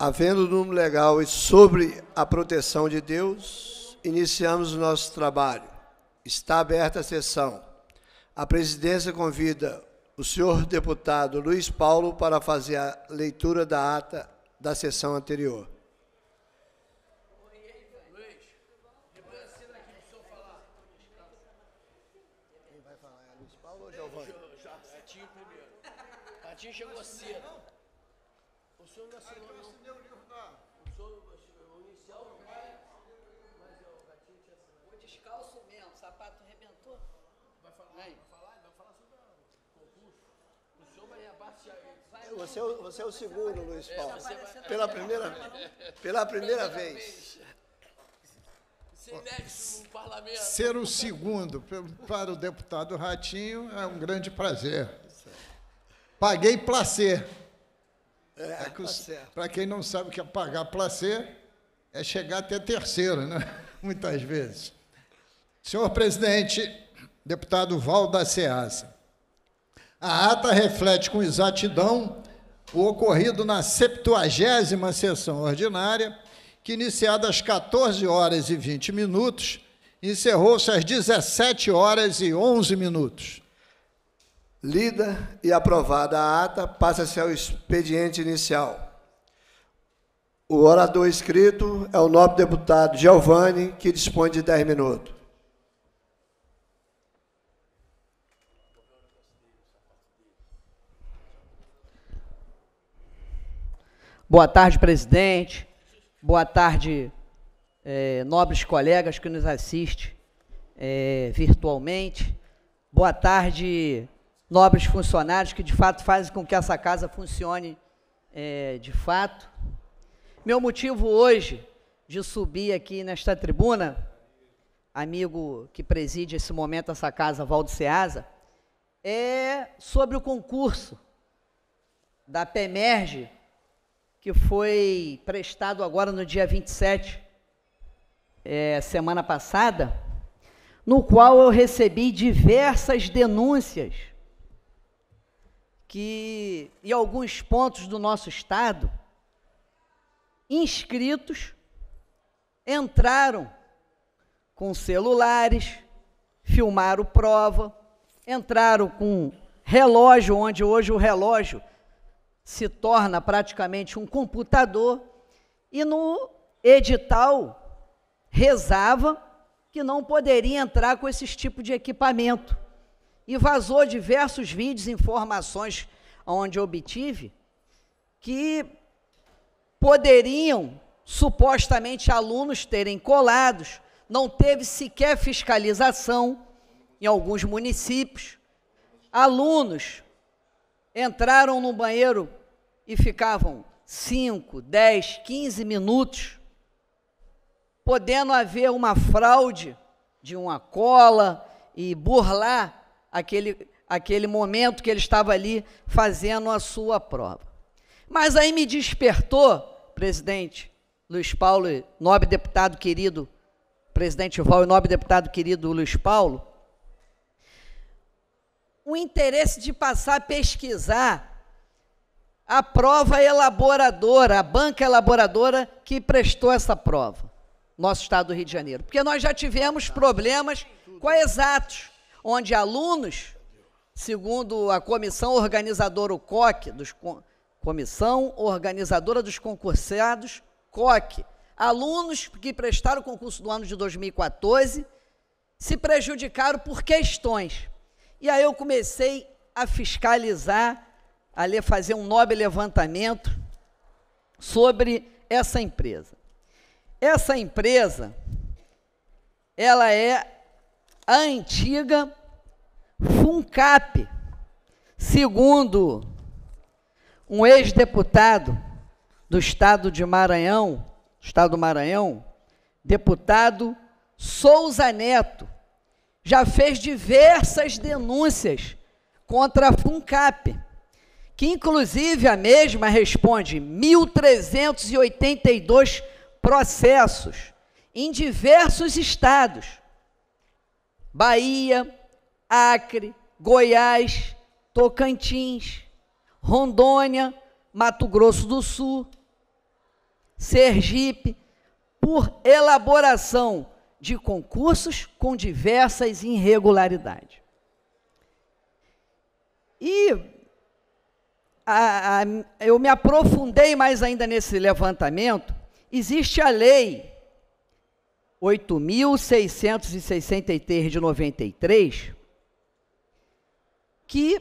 Havendo o número legal e sobre a proteção de Deus, iniciamos o nosso trabalho. Está aberta a sessão. A presidência convida o senhor deputado Luiz Paulo para fazer a leitura da ata da sessão anterior. você, você é o é segundo, Luiz é, Paulo. Pela primeira, pela primeira vez. Ser o segundo para o deputado Ratinho é um grande prazer. Paguei placer. É, é para quem não sabe o que é pagar placer, é chegar até terceiro, né? muitas vezes. Senhor presidente, deputado Val da Ceasa, a ata reflete com exatidão o ocorrido na 70 sessão ordinária, que iniciada às 14 horas e 20 minutos, encerrou-se às 17 horas e 11 minutos. Lida e aprovada a ata, passa-se ao expediente inicial. O orador escrito é o nobre deputado Giovanni, que dispõe de 10 minutos. Boa tarde, presidente. Boa tarde, é, nobres colegas que nos assistem é, virtualmente. Boa tarde, nobres funcionários que de fato fazem com que essa casa funcione é, de fato. Meu motivo hoje de subir aqui nesta tribuna, amigo que preside esse momento essa casa, Valdo Seasa, é sobre o concurso da PEMERGE que foi prestado agora no dia 27, é, semana passada, no qual eu recebi diversas denúncias que, em alguns pontos do nosso estado, inscritos entraram com celulares, filmaram prova, entraram com relógio, onde hoje o relógio se torna praticamente um computador, e no edital rezava que não poderia entrar com esse tipo de equipamento. E vazou diversos vídeos, informações onde obtive, que poderiam supostamente alunos terem colados, não teve sequer fiscalização em alguns municípios. Alunos entraram no banheiro e ficavam 5, 10, 15 minutos, podendo haver uma fraude de uma cola e burlar aquele, aquele momento que ele estava ali fazendo a sua prova. Mas aí me despertou, presidente Luiz Paulo, nobre deputado querido, presidente Val e nobre deputado querido Luiz Paulo, o interesse de passar a pesquisar a prova elaboradora, a banca elaboradora que prestou essa prova, nosso estado do Rio de Janeiro. Porque nós já tivemos problemas com a Exatos, onde alunos, segundo a comissão organizadora, o COC, dos, comissão organizadora dos concursados, COC, alunos que prestaram o concurso do ano de 2014 se prejudicaram por questões. E aí eu comecei a fiscalizar a fazer um nobre levantamento sobre essa empresa. Essa empresa, ela é a antiga FUNCAP, segundo um ex-deputado do estado de Maranhão, estado do Maranhão, deputado Souza Neto, já fez diversas denúncias contra a FUNCAP que inclusive a mesma responde 1.382 processos em diversos estados: Bahia, Acre, Goiás, Tocantins, Rondônia, Mato Grosso do Sul, Sergipe, por elaboração de concursos com diversas irregularidades. E a, a, eu me aprofundei mais ainda nesse levantamento, existe a lei 8.663 de 93, que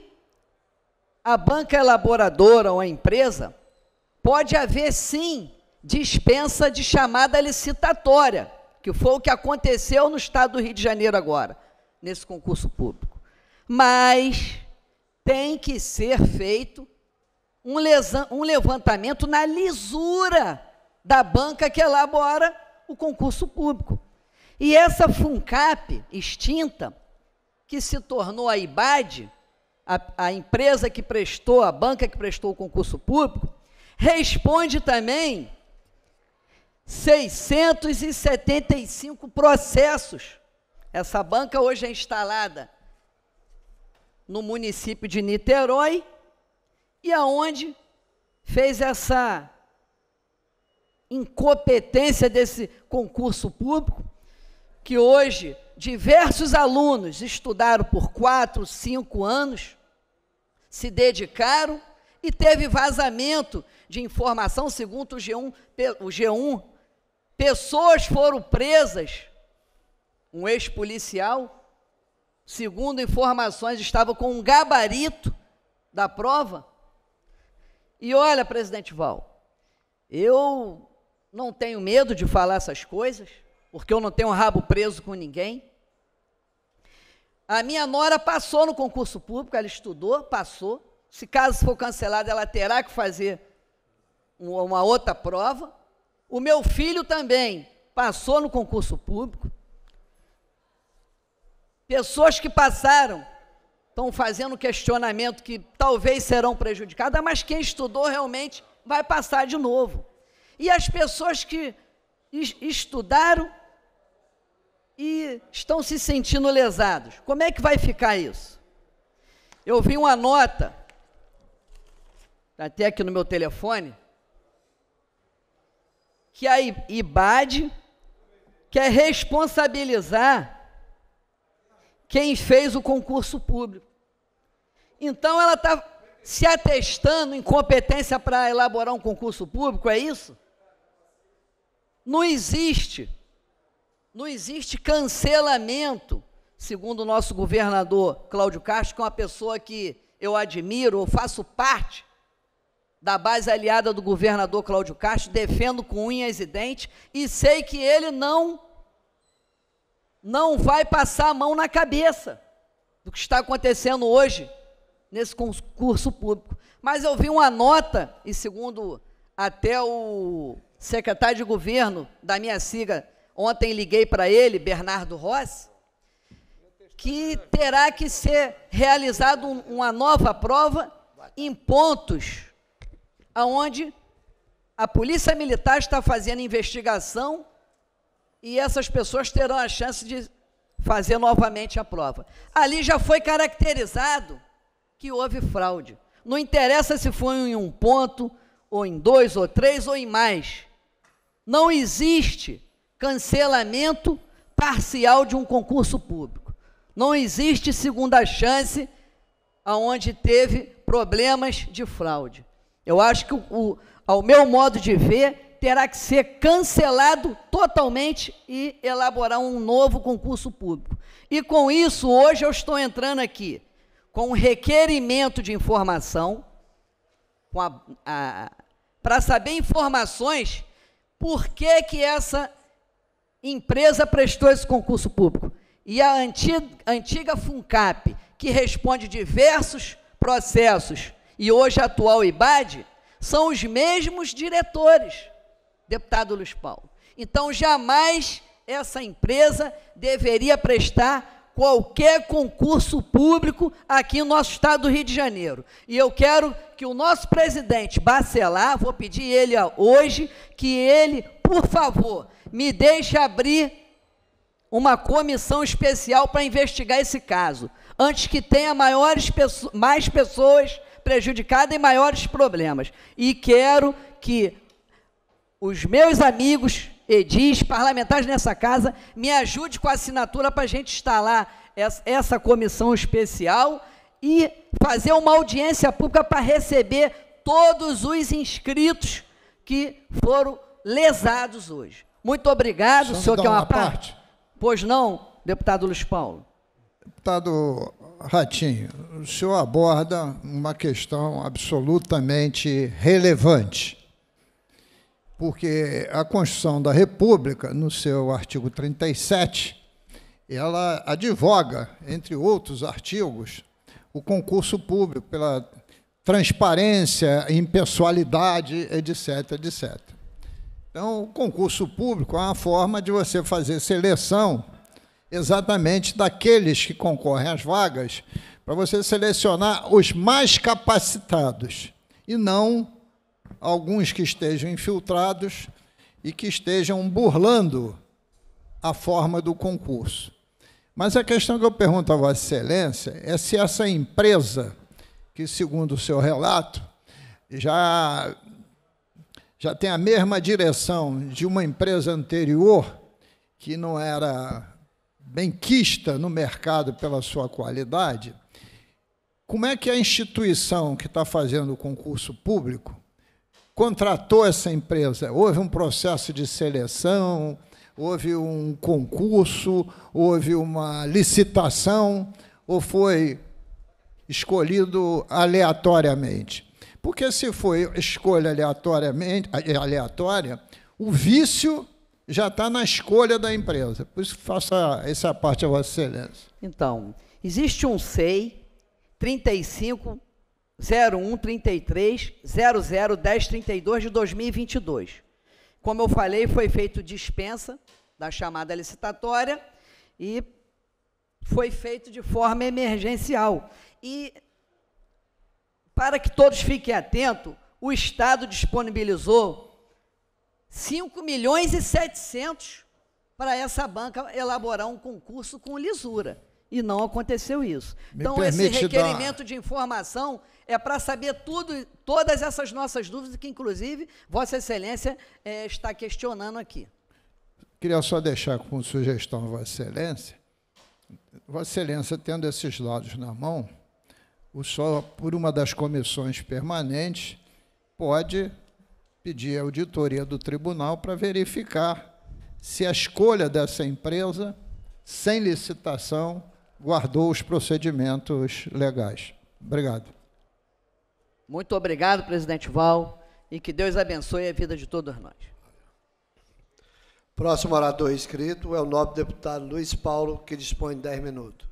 a banca elaboradora ou a empresa pode haver sim dispensa de chamada licitatória, que foi o que aconteceu no estado do Rio de Janeiro agora, nesse concurso público. Mas tem que ser feito um, um levantamento na lisura da banca que elabora o concurso público. E essa FUNCAP, extinta, que se tornou a IBAD, a, a, empresa que prestou, a banca que prestou o concurso público, responde também 675 processos. Essa banca hoje é instalada no município de Niterói e aonde fez essa incompetência desse concurso público, que hoje diversos alunos estudaram por quatro, cinco anos, se dedicaram e teve vazamento de informação, segundo o G1, o G1 pessoas foram presas, um ex-policial, segundo informações, estava com um gabarito da prova, e olha, presidente Val, eu não tenho medo de falar essas coisas, porque eu não tenho rabo preso com ninguém. A minha nora passou no concurso público, ela estudou, passou. Se caso for cancelado, ela terá que fazer uma outra prova. O meu filho também passou no concurso público. Pessoas que passaram estão fazendo questionamento que talvez serão prejudicadas, mas quem estudou realmente vai passar de novo. E as pessoas que estudaram e estão se sentindo lesados, como é que vai ficar isso? Eu vi uma nota, tá até aqui no meu telefone, que a IBAD quer responsabilizar quem fez o concurso público. Então ela está se atestando em competência para elaborar um concurso público, é isso? Não existe. Não existe cancelamento, segundo o nosso governador Cláudio Castro, que é uma pessoa que eu admiro, eu faço parte da base aliada do governador Cláudio Castro, defendo com unhas e dentes e sei que ele não não vai passar a mão na cabeça do que está acontecendo hoje nesse concurso público. Mas eu vi uma nota, e segundo até o secretário de governo da minha siga ontem liguei para ele, Bernardo Rossi, que terá que ser realizada uma nova prova em pontos aonde a Polícia Militar está fazendo investigação e essas pessoas terão a chance de fazer novamente a prova. Ali já foi caracterizado que houve fraude. Não interessa se foi em um ponto, ou em dois, ou três, ou em mais. Não existe cancelamento parcial de um concurso público. Não existe segunda chance aonde teve problemas de fraude. Eu acho que, o, ao meu modo de ver, terá que ser cancelado totalmente e elaborar um novo concurso público. E com isso, hoje eu estou entrando aqui com um requerimento de informação para saber informações por que, que essa empresa prestou esse concurso público. E a antiga, antiga FUNCAP, que responde diversos processos, e hoje a atual IBAD, são os mesmos diretores deputado Luiz Paulo. Então, jamais essa empresa deveria prestar qualquer concurso público aqui no nosso estado do Rio de Janeiro. E eu quero que o nosso presidente Bacelar, vou pedir ele hoje, que ele, por favor, me deixe abrir uma comissão especial para investigar esse caso, antes que tenha maiores, mais pessoas prejudicadas e maiores problemas. E quero que os meus amigos edis, parlamentares nessa casa, me ajude com a assinatura para a gente instalar essa, comissão especial e fazer uma audiência pública para receber todos os inscritos que foram lesados hoje. Muito obrigado, Só o senhor quer uma, uma parte? parte? Pois não, deputado Luiz Paulo. Deputado Ratinho, o senhor aborda uma questão absolutamente relevante porque a Constituição da República, no seu artigo 37, ela advoga, entre outros artigos, o concurso público pela transparência, impessoalidade, etc, etc. Então, o concurso público é uma forma de você fazer seleção exatamente daqueles que concorrem às vagas, para você selecionar os mais capacitados e não alguns que estejam infiltrados e que estejam burlando a forma do concurso. Mas a questão que eu pergunto a Vossa Excelência é se essa empresa, que segundo o seu relato, já, já tem a mesma direção de uma empresa anterior, que não era bem quista no mercado pela sua qualidade, como é que a instituição que está fazendo o concurso público contratou essa empresa. Houve um processo de seleção, houve um concurso, houve uma licitação, ou foi escolhido aleatoriamente? Porque se foi escolha aleatoriamente, eh, aleatória, o vício já está na escolha da empresa. Por isso, faça essa parte a Vossa Excelência. Então, existe um SEI 35 0133 de 2022. Como eu falei, foi feito dispensa da chamada licitatória e foi feito de forma emergencial. E para que todos fiquem atentos, o Estado disponibilizou 5 milhões e 700 para essa banca elaborar um concurso com lisura. E não aconteceu isso. Me então, esse requerimento dar... de informação é para saber tudo, todas essas nossas dúvidas, que inclusive Vossa Excelência é, está questionando aqui. Queria só deixar como sugestão, Vossa Excelência. Vossa Excelência, tendo esses dados na mão, o só por uma das comissões permanentes pode pedir a auditoria do tribunal para verificar se a escolha dessa empresa, sem licitação, guardou os procedimentos legais. Obrigado. Muito obrigado, presidente Val, e que Deus abençoe a vida de todos nós. Próximo orador inscrito é o nobre deputado Luiz Paulo, que dispõe de 10 minutos.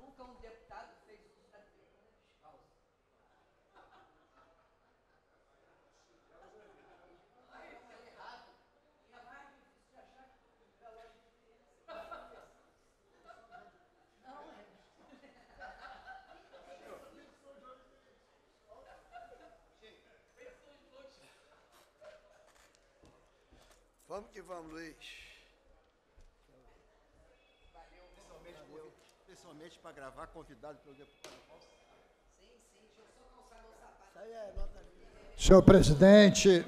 Vamos que vamos, Luiz. Valeu, pessoalmente, Valeu. pessoalmente para gravar, convidado pelo deputado Paulo. Sim, sim, deixa eu só calçar meu sapato. Isso aí é nota Senhor presidente,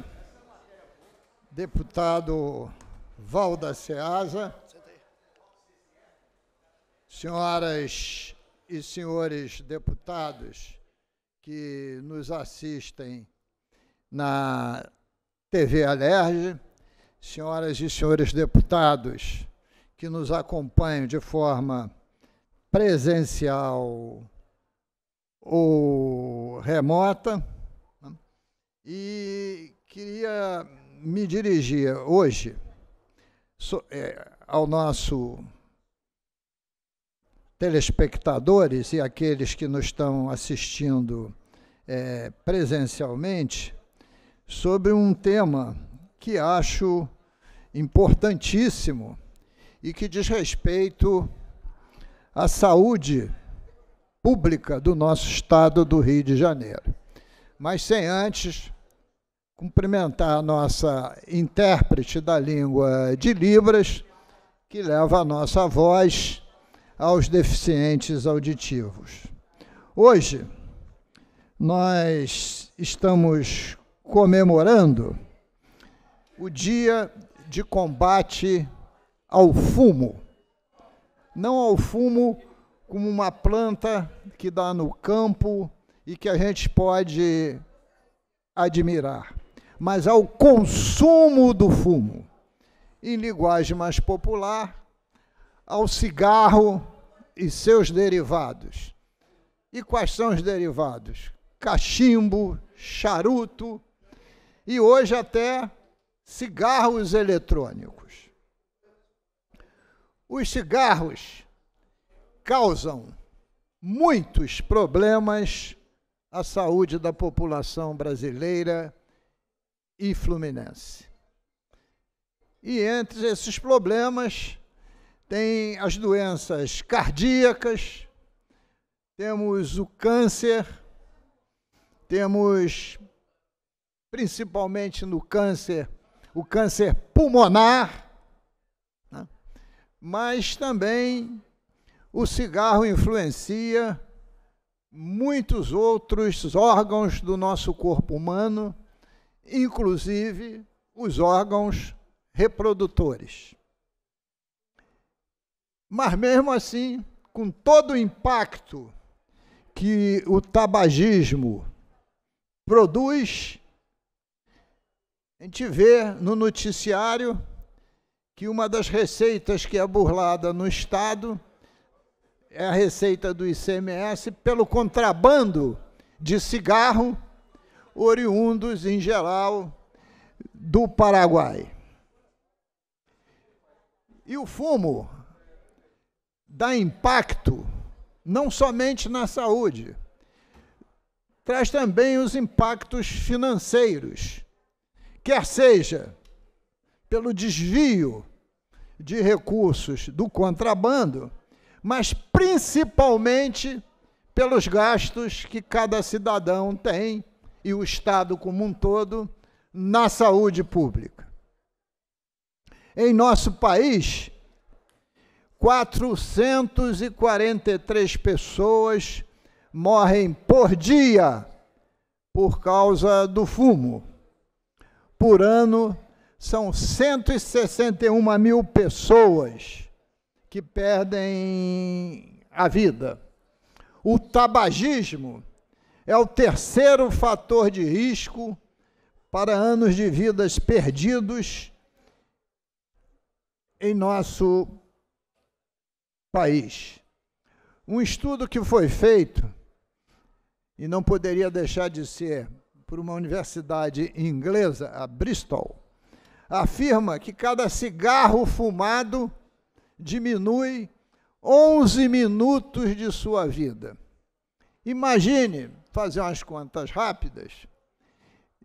deputado Valda Ceasa, senhoras e senhores deputados que nos assistem na TV Alerj, senhoras e senhores deputados que nos acompanham de forma presencial ou remota, né? e queria me dirigir hoje é, ao nosso telespectadores e aqueles que nos estão assistindo é, presencialmente sobre um tema que acho importantíssimo e que diz respeito à saúde pública do nosso estado do Rio de Janeiro. Mas sem antes cumprimentar a nossa intérprete da língua de Libras, que leva a nossa voz aos deficientes auditivos. Hoje, nós estamos comemorando o Dia de combate ao fumo. Não ao fumo como uma planta que dá no campo e que a gente pode admirar, mas ao consumo do fumo. Em linguagem mais popular, ao cigarro e seus derivados. E quais são os derivados? Cachimbo, charuto e hoje até cigarros eletrônicos. Os cigarros causam muitos problemas à saúde da população brasileira e fluminense. E entre esses problemas tem as doenças cardíacas, temos o câncer, temos principalmente no câncer o câncer pulmonar, né? mas também o cigarro influencia muitos outros órgãos do nosso corpo humano, inclusive os órgãos reprodutores. Mas mesmo assim, com todo o impacto que o tabagismo produz, a gente vê no noticiário que uma das receitas que é burlada no Estado é a receita do ICMS pelo contrabando de cigarro, oriundos, em geral, do Paraguai. E o fumo dá impacto não somente na saúde, traz também os impactos financeiros quer seja pelo desvio de recursos do contrabando, mas principalmente pelos gastos que cada cidadão tem e o Estado como um todo na saúde pública. Em nosso país, 443 pessoas morrem por dia por causa do fumo por ano são 161 mil pessoas que perdem a vida. O tabagismo é o terceiro fator de risco para anos de vidas perdidos em nosso país. Um estudo que foi feito, e não poderia deixar de ser por uma universidade inglesa, a Bristol, afirma que cada cigarro fumado diminui 11 minutos de sua vida. Imagine, fazer umas contas rápidas,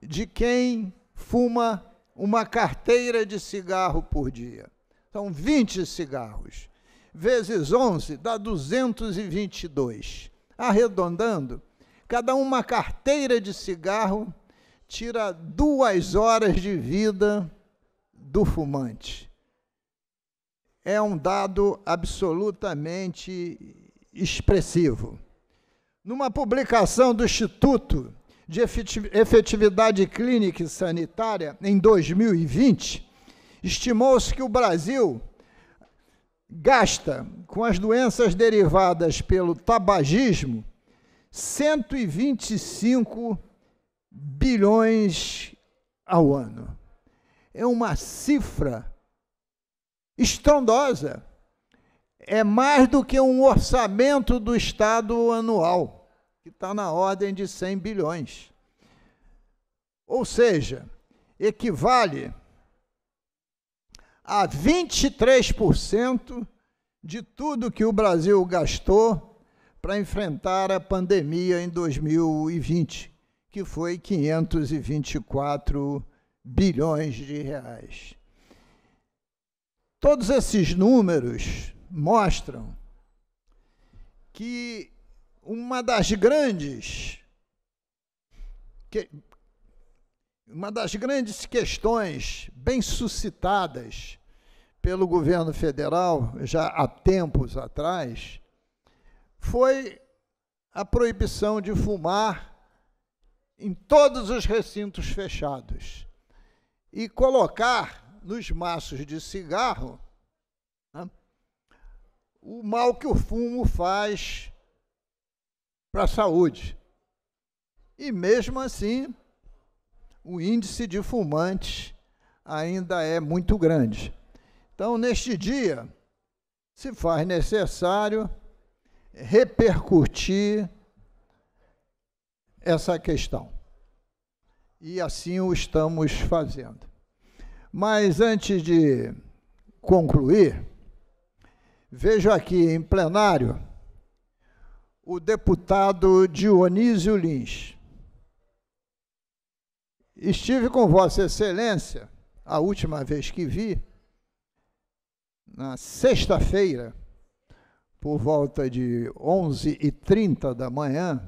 de quem fuma uma carteira de cigarro por dia. São 20 cigarros. Vezes 11 dá 222. Arredondando, cada uma carteira de cigarro tira duas horas de vida do fumante. É um dado absolutamente expressivo. Numa publicação do Instituto de Efetividade Clínica e Sanitária, em 2020, estimou-se que o Brasil gasta com as doenças derivadas pelo tabagismo 125 bilhões ao ano. É uma cifra estrondosa. É mais do que um orçamento do Estado anual, que está na ordem de 100 bilhões. Ou seja, equivale a 23% de tudo que o Brasil gastou para enfrentar a pandemia em 2020, que foi 524 bilhões de reais. Todos esses números mostram que uma das grandes que, uma das grandes questões bem suscitadas pelo governo federal já há tempos atrás foi a proibição de fumar em todos os recintos fechados e colocar nos maços de cigarro né, o mal que o fumo faz para a saúde. E mesmo assim, o índice de fumantes ainda é muito grande. Então, neste dia, se faz necessário repercutir essa questão. E assim o estamos fazendo. Mas antes de concluir, vejo aqui em plenário o deputado Dionísio Lins. Estive com Vossa Excelência a última vez que vi, na sexta-feira, por volta de 11h30 da manhã,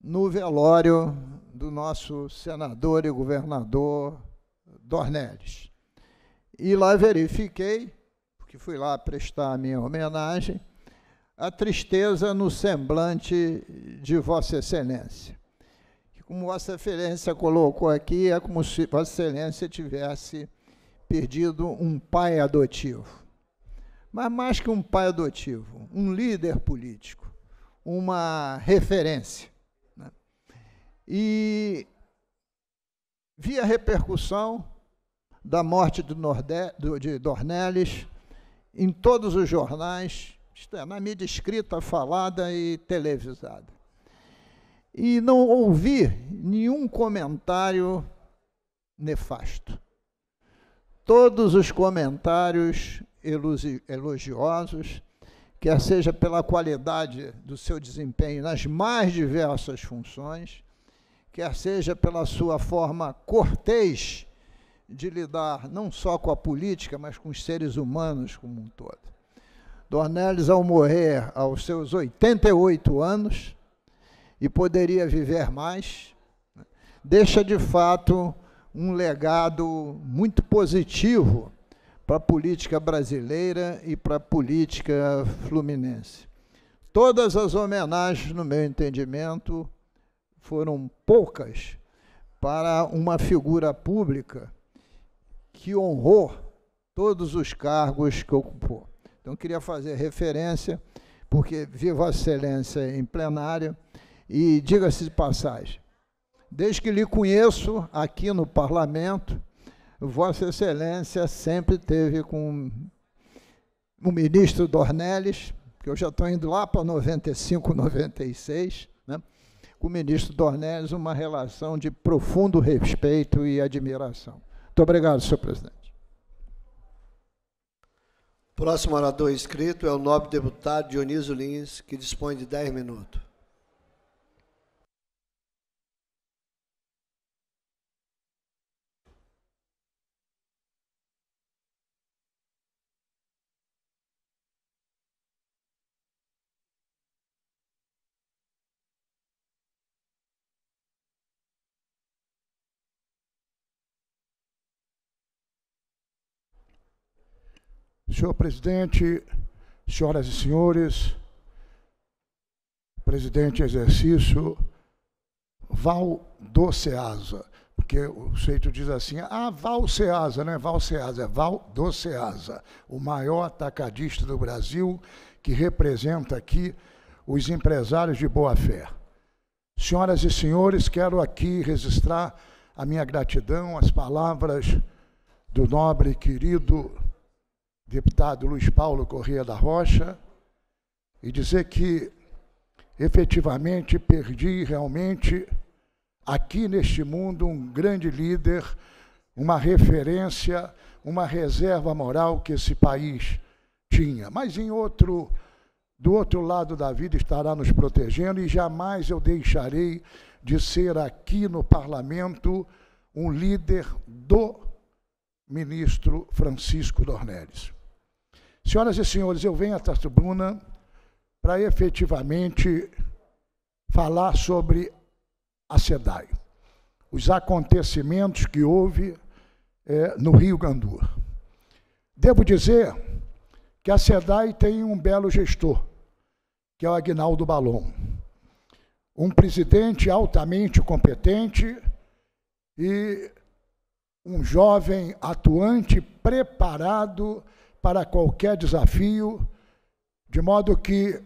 no velório do nosso senador e governador Dornelles. E lá verifiquei, porque fui lá prestar a minha homenagem, a tristeza no semblante de Vossa Excelência. Como Vossa Excelência colocou aqui, é como se Vossa Excelência tivesse perdido um pai adotivo mas mais que um pai adotivo, um líder político, uma referência. Né? E vi a repercussão da morte do Nordé, do, de Dornelles em todos os jornais, é, na mídia escrita, falada e televisada. E não ouvi nenhum comentário nefasto. Todos os comentários elogiosos, quer seja pela qualidade do seu desempenho nas mais diversas funções, quer seja pela sua forma cortês de lidar não só com a política, mas com os seres humanos como um todo. Dornelles, ao morrer aos seus 88 anos, e poderia viver mais, né, deixa de fato um legado muito positivo para a política brasileira e para a política fluminense. Todas as homenagens, no meu entendimento, foram poucas para uma figura pública que honrou todos os cargos que ocupou. Então, queria fazer referência, porque Viva Excelência em plenário, e diga-se de passagem, desde que lhe conheço aqui no parlamento, Vossa Excelência sempre teve com o ministro Dornelles, que eu já estou indo lá para 95, 96, né? com o ministro Dornelles uma relação de profundo respeito e admiração. Muito obrigado, senhor presidente. Próximo orador inscrito é o nobre deputado Dionísio Lins, que dispõe de 10 minutos. Senhor presidente, senhoras e senhores, presidente exercício, Val do Ceasa, porque o feito diz assim, ah, Val Ceasa, não é Val Ceasa, é Val do Ceasa, o maior atacadista do Brasil, que representa aqui os empresários de boa-fé. Senhoras e senhores, quero aqui registrar a minha gratidão às palavras do nobre, querido deputado Luiz Paulo Corrêa da Rocha, e dizer que efetivamente perdi realmente aqui neste mundo um grande líder, uma referência, uma reserva moral que esse país tinha. Mas em outro do outro lado da vida estará nos protegendo e jamais eu deixarei de ser aqui no parlamento um líder do ministro Francisco Dornelles. Senhoras e senhores, eu venho a Tarso Bruna para efetivamente falar sobre a SEDAI, os acontecimentos que houve é, no Rio Gandu. Devo dizer que a SEDAI tem um belo gestor, que é o Agnaldo Balon, um presidente altamente competente e um jovem atuante preparado para para qualquer desafio, de modo que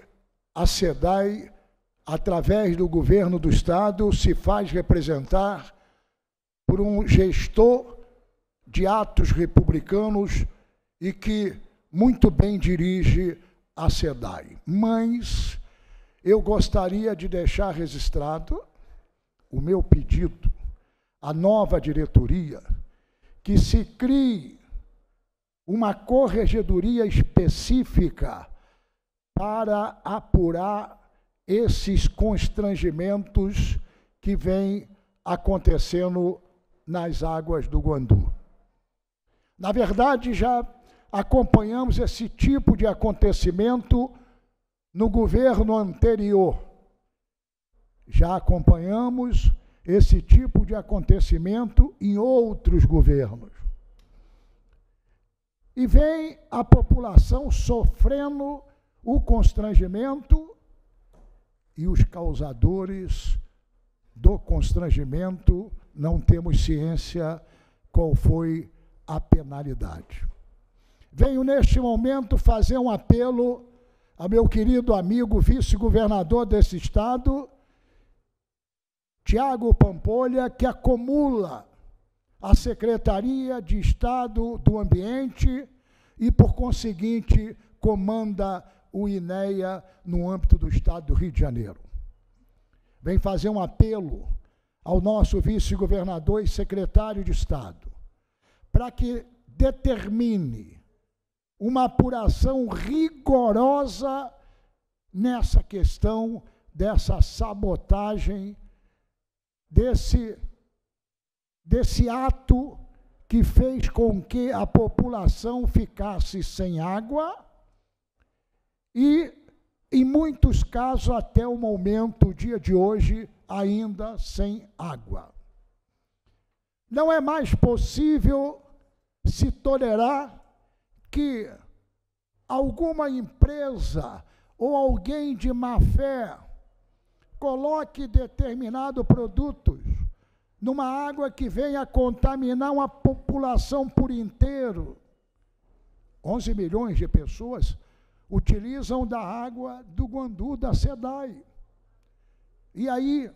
a SEDAI, através do governo do Estado, se faz representar por um gestor de atos republicanos e que muito bem dirige a SEDAI. Mas eu gostaria de deixar registrado o meu pedido à nova diretoria que se crie uma corregedoria específica para apurar esses constrangimentos que vêm acontecendo nas águas do Guandu. Na verdade, já acompanhamos esse tipo de acontecimento no governo anterior. Já acompanhamos esse tipo de acontecimento em outros governos. E vem a população sofrendo o constrangimento e os causadores do constrangimento não temos ciência qual foi a penalidade. Venho neste momento fazer um apelo a meu querido amigo vice-governador desse estado, Tiago Pampolha, que acumula a Secretaria de Estado do Ambiente e, por conseguinte, comanda o INEA no âmbito do Estado do Rio de Janeiro. Vem fazer um apelo ao nosso vice-governador e secretário de Estado para que determine uma apuração rigorosa nessa questão dessa sabotagem, desse desse ato que fez com que a população ficasse sem água e, em muitos casos, até o momento, o dia de hoje, ainda sem água. Não é mais possível se tolerar que alguma empresa ou alguém de má fé coloque determinado produtos numa água que venha contaminar uma população por inteiro. 11 milhões de pessoas utilizam da água do Guandu, da SEDAI. E aí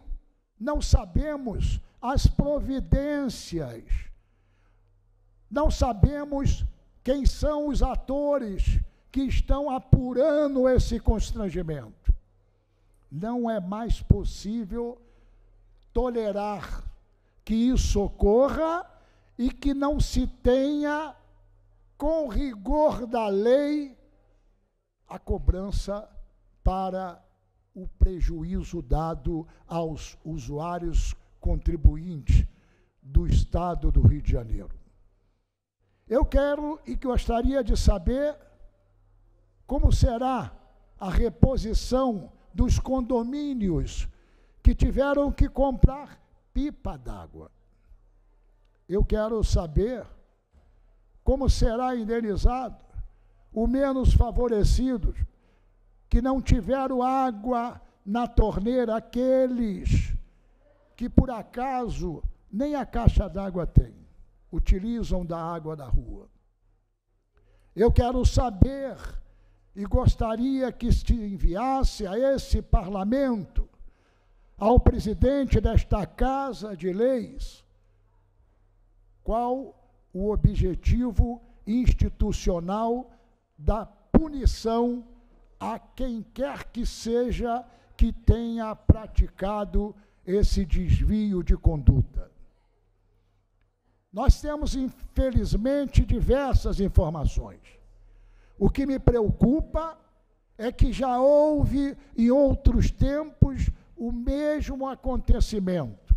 não sabemos as providências, não sabemos quem são os atores que estão apurando esse constrangimento. Não é mais possível tolerar que isso ocorra e que não se tenha, com rigor da lei, a cobrança para o prejuízo dado aos usuários contribuintes do Estado do Rio de Janeiro. Eu quero e gostaria de saber como será a reposição dos condomínios que tiveram que comprar pipa d'água. Eu quero saber como será indenizado o menos favorecidos que não tiveram água na torneira, aqueles que por acaso nem a caixa d'água tem, utilizam da água da rua. Eu quero saber e gostaria que se enviasse a esse parlamento ao presidente desta Casa de Leis qual o objetivo institucional da punição a quem quer que seja que tenha praticado esse desvio de conduta. Nós temos, infelizmente, diversas informações. O que me preocupa é que já houve, em outros tempos, o mesmo acontecimento.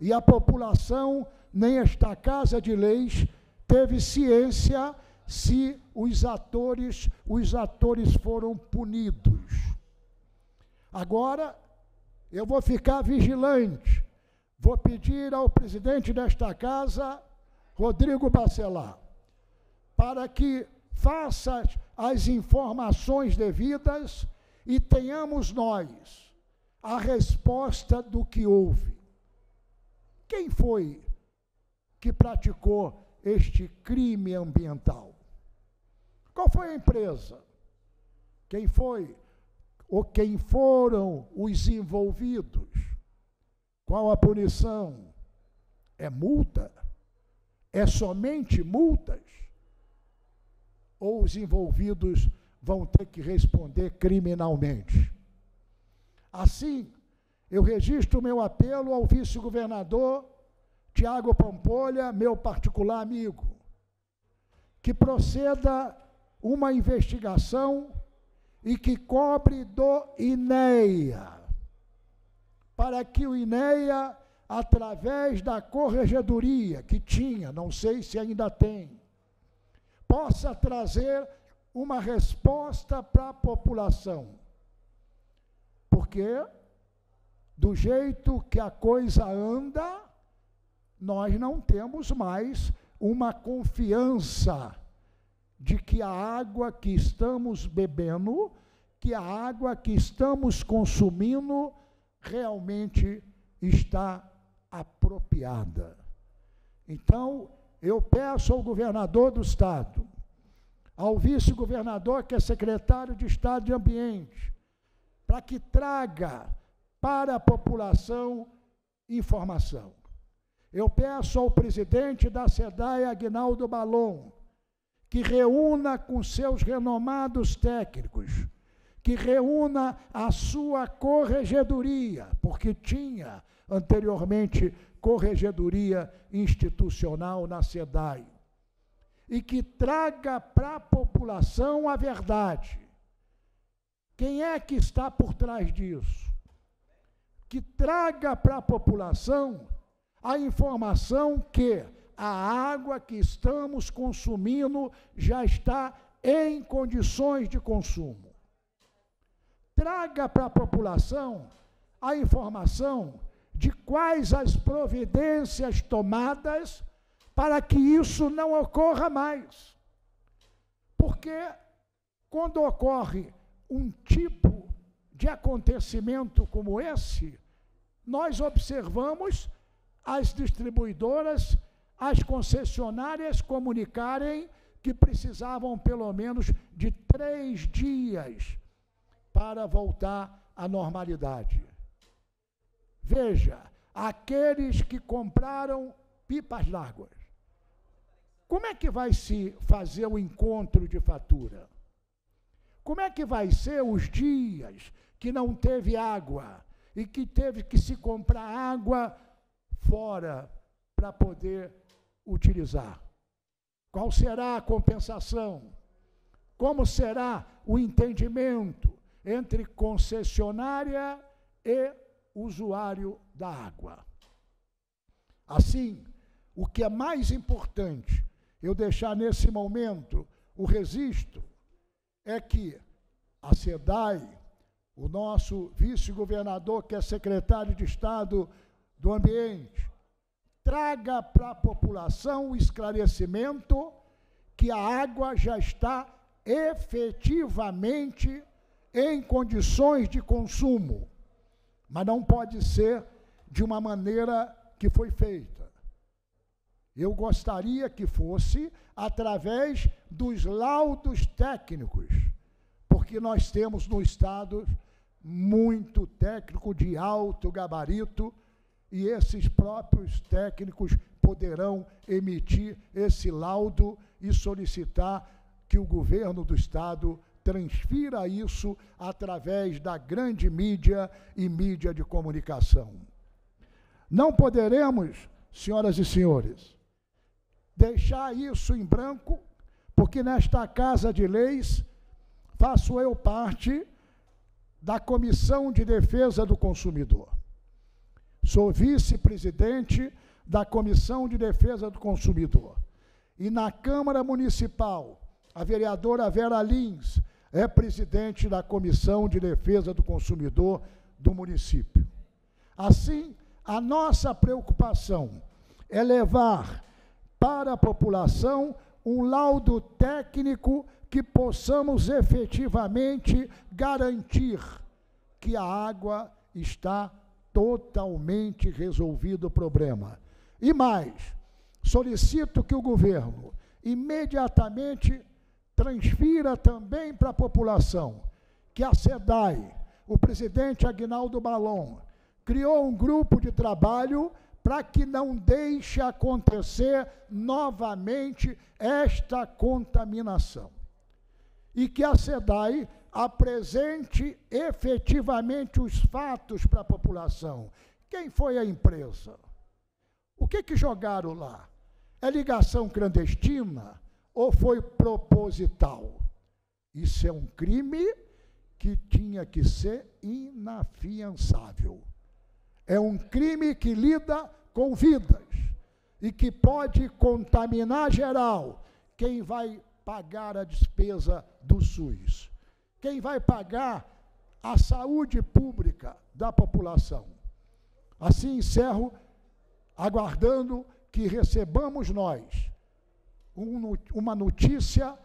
E a população, nem esta Casa de Leis, teve ciência se os atores, os atores foram punidos. Agora, eu vou ficar vigilante. Vou pedir ao presidente desta casa, Rodrigo Bacelar, para que faça as informações devidas e tenhamos nós a resposta do que houve. Quem foi que praticou este crime ambiental? Qual foi a empresa? Quem foi ou quem foram os envolvidos? Qual a punição? É multa? É somente multas? Ou os envolvidos vão ter que responder criminalmente? Assim, eu registro o meu apelo ao vice-governador Tiago Pampolha, meu particular amigo, que proceda uma investigação e que cobre do INEA, para que o INEA, através da corregedoria que tinha, não sei se ainda tem, possa trazer uma resposta para a população porque Do jeito que a coisa anda, nós não temos mais uma confiança de que a água que estamos bebendo, que a água que estamos consumindo, realmente está apropriada. Então, eu peço ao governador do Estado, ao vice-governador, que é secretário de Estado de Ambiente, para que traga para a população informação. Eu peço ao presidente da SEDAI, Agnaldo Balon, que reúna com seus renomados técnicos, que reúna a sua corregedoria, porque tinha anteriormente corregedoria institucional na SEDAI, e que traga para a população a verdade, quem é que está por trás disso? Que traga para a população a informação que a água que estamos consumindo já está em condições de consumo. Traga para a população a informação de quais as providências tomadas para que isso não ocorra mais. Porque quando ocorre um tipo de acontecimento como esse, nós observamos as distribuidoras, as concessionárias comunicarem que precisavam pelo menos de três dias para voltar à normalidade. Veja, aqueles que compraram pipas d'água, como é que vai se fazer o encontro de fatura? Como é que vai ser os dias que não teve água e que teve que se comprar água fora para poder utilizar? Qual será a compensação? Como será o entendimento entre concessionária e usuário da água? Assim, o que é mais importante eu deixar nesse momento o registro é que a SEDAI, o nosso vice-governador, que é secretário de Estado do Ambiente, traga para a população o esclarecimento que a água já está efetivamente em condições de consumo, mas não pode ser de uma maneira que foi feita. Eu gostaria que fosse através dos laudos técnicos, porque nós temos no Estado muito técnico de alto gabarito e esses próprios técnicos poderão emitir esse laudo e solicitar que o governo do Estado transfira isso através da grande mídia e mídia de comunicação. Não poderemos, senhoras e senhores, deixar isso em branco porque nesta Casa de Leis faço eu parte da Comissão de Defesa do Consumidor. Sou vice-presidente da Comissão de Defesa do Consumidor. E na Câmara Municipal, a vereadora Vera Lins é presidente da Comissão de Defesa do Consumidor do município. Assim, a nossa preocupação é levar para a população um laudo técnico que possamos efetivamente garantir que a água está totalmente resolvido o problema. E mais, solicito que o governo imediatamente transfira também para a população que a SEDAI, o presidente Agnaldo Balon, criou um grupo de trabalho para que não deixe acontecer novamente esta contaminação. E que a SEDAI apresente efetivamente os fatos para a população. Quem foi a empresa? O que, que jogaram lá? É ligação clandestina ou foi proposital? Isso é um crime que tinha que ser inafiançável. É um crime que lida com vidas e que pode contaminar geral. Quem vai pagar a despesa do SUS? Quem vai pagar a saúde pública da população? Assim encerro, aguardando que recebamos nós uma notícia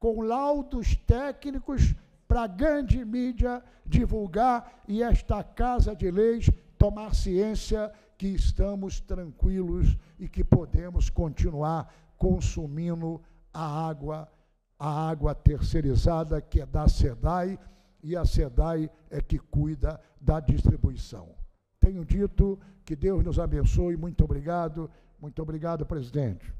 com laudos técnicos para a grande mídia divulgar e esta Casa de Leis tomar ciência que estamos tranquilos e que podemos continuar consumindo a água, a água terceirizada que é da SEDAI, e a SEDAI é que cuida da distribuição. Tenho dito que Deus nos abençoe, muito obrigado, muito obrigado, presidente.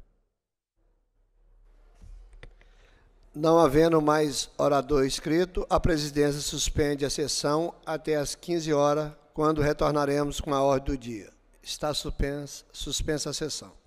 Não havendo mais orador inscrito, a presidência suspende a sessão até às 15 horas quando retornaremos com a ordem do dia. Está suspensa, suspensa a sessão.